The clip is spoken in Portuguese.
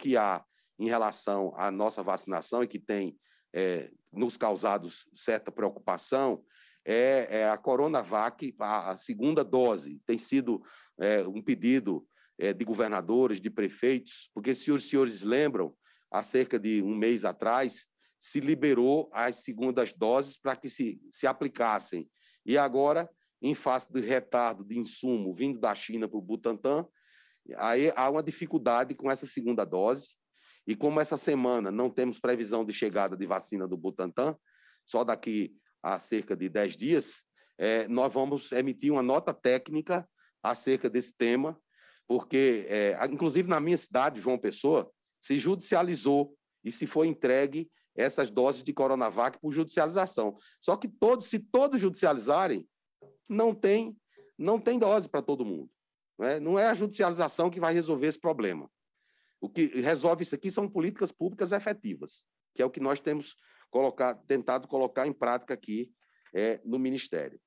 que há em relação à nossa vacinação e que tem é, nos causado certa preocupação é, é, a Coronavac, a, a segunda dose. Tem sido é, um pedido é, de governadores, de prefeitos, porque se os senhores lembram, há cerca de um mês atrás, se liberou as segundas doses para que se, se aplicassem. E agora, em face do retardo de insumo vindo da China para o Butantan, Aí há uma dificuldade com essa segunda dose, e como essa semana não temos previsão de chegada de vacina do Butantan, só daqui a cerca de 10 dias, é, nós vamos emitir uma nota técnica acerca desse tema, porque, é, inclusive na minha cidade, João Pessoa, se judicializou e se foi entregue essas doses de Coronavac por judicialização. Só que todos, se todos judicializarem, não tem, não tem dose para todo mundo. É? Não é a judicialização que vai resolver esse problema. O que resolve isso aqui são políticas públicas efetivas, que é o que nós temos colocar, tentado colocar em prática aqui é, no Ministério.